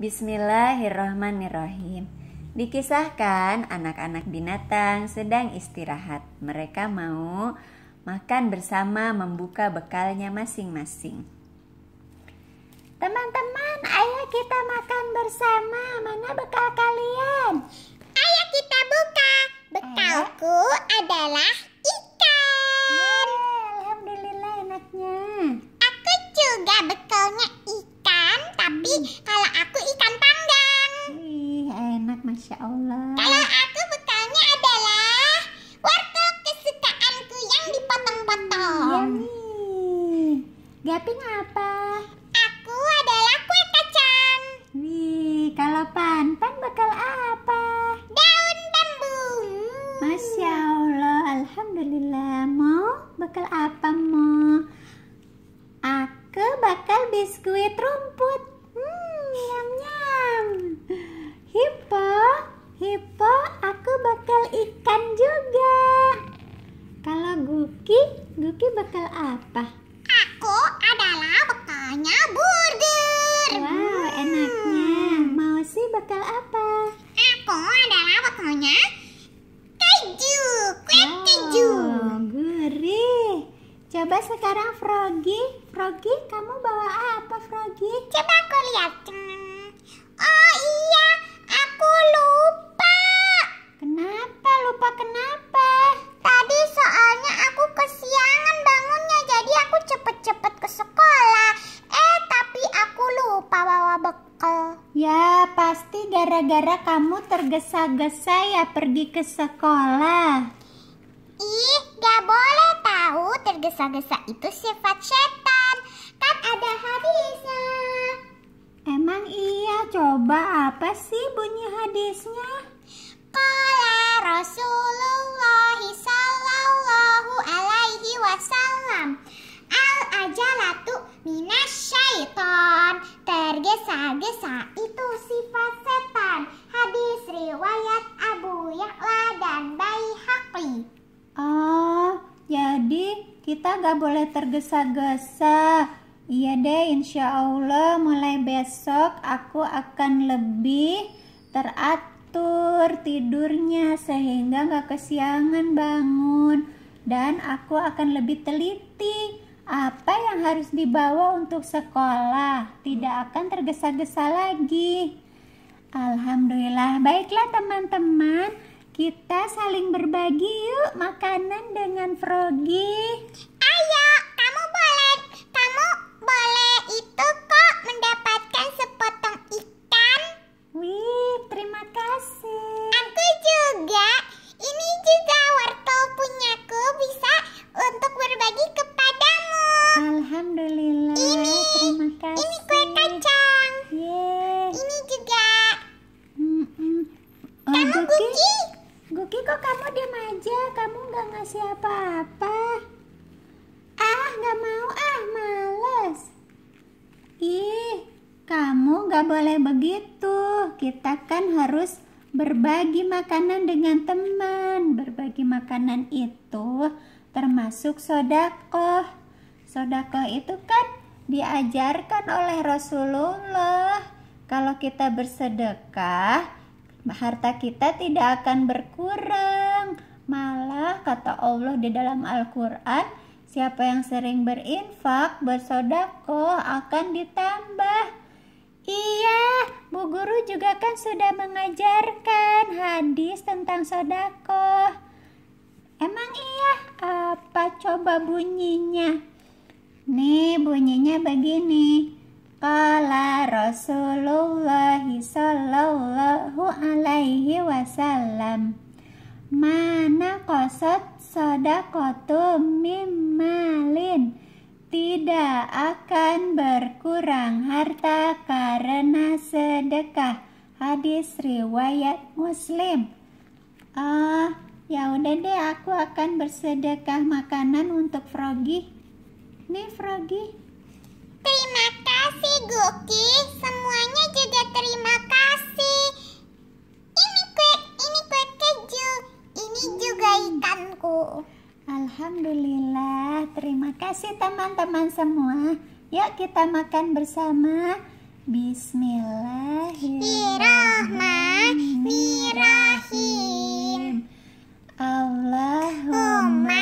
Bismillahirrahmanirrahim. Dikisahkan anak-anak binatang sedang istirahat. Mereka mau makan bersama membuka bekalnya masing-masing. Teman-teman, ayo kita makan bersama. Mana bekal kalian? Ayo kita buka. Bekalku adalah Masya Allah. Kalau aku bekalnya adalah wortel kesukaanku yang dipotong-potong. Iya Gaping apa? Aku adalah kue kacang. Wih, kalau Panpan bakal apa? Daun bambu. Masya Allah, Alhamdulillah. Mau bakal apa, mau? Aku bakal biskuit rumput. Coba sekarang Froggy, Froggy kamu bawa apa Froggy? Coba aku lihat. Oh iya, aku lupa. Kenapa? Lupa kenapa? Tadi soalnya aku kesiangan bangunnya, jadi aku cepet-cepet ke sekolah. Eh, tapi aku lupa bawa bekal. Ya, pasti gara-gara kamu tergesa-gesa ya pergi ke sekolah. Ih, gak boleh tahu tergesa-gesa itu sifat setan. Kan ada hadisnya. Emang iya, coba apa sih bunyi hadisnya? Kala Rasulullah sallallahu alaihi wasallam Al ajalatu minasyaiton Tergesa-gesa Kita gak boleh tergesa-gesa. Iya deh, insya Allah mulai besok aku akan lebih teratur tidurnya sehingga gak kesiangan bangun. Dan aku akan lebih teliti apa yang harus dibawa untuk sekolah. Tidak akan tergesa-gesa lagi. Alhamdulillah, baiklah teman-teman kita saling berbagi yuk makanan dengan Froggy. Ayo, kamu boleh, kamu boleh itu kok mendapatkan sepotong ikan. Wih, terima kasih. Aku juga. Ini juga wortel punyaku bisa untuk berbagi kepadamu. Alhamdulillah. Ini, terima kasih. Ini ngasih apa-apa. Ah, gak mau ah, males. Ih, kamu gak boleh begitu. Kita kan harus berbagi makanan dengan teman. Berbagi makanan itu termasuk sodakoh. Sodakoh itu kan diajarkan oleh Rasulullah. Kalau kita bersedekah, harta kita tidak akan berkurang, malah kata Allah di dalam Al-Quran, siapa yang sering berinfak, bersodako akan ditambah. Iya, Bu Guru juga kan sudah mengajarkan hadis tentang sodako. Emang iya? Apa coba bunyinya? Nih bunyinya begini. Kala Rasulullah sallallahu alaihi wasallam. Mana kosot koto mimalin Tidak akan berkurang harta karena sedekah Hadis riwayat muslim oh Ya udah deh aku akan bersedekah makanan untuk Froggy Nih Froggy Terima kasih Guki Semuanya juga terima kasih kasih teman-teman semua. Yuk kita makan bersama. Bismillahirrahmanirrahim. Allahumma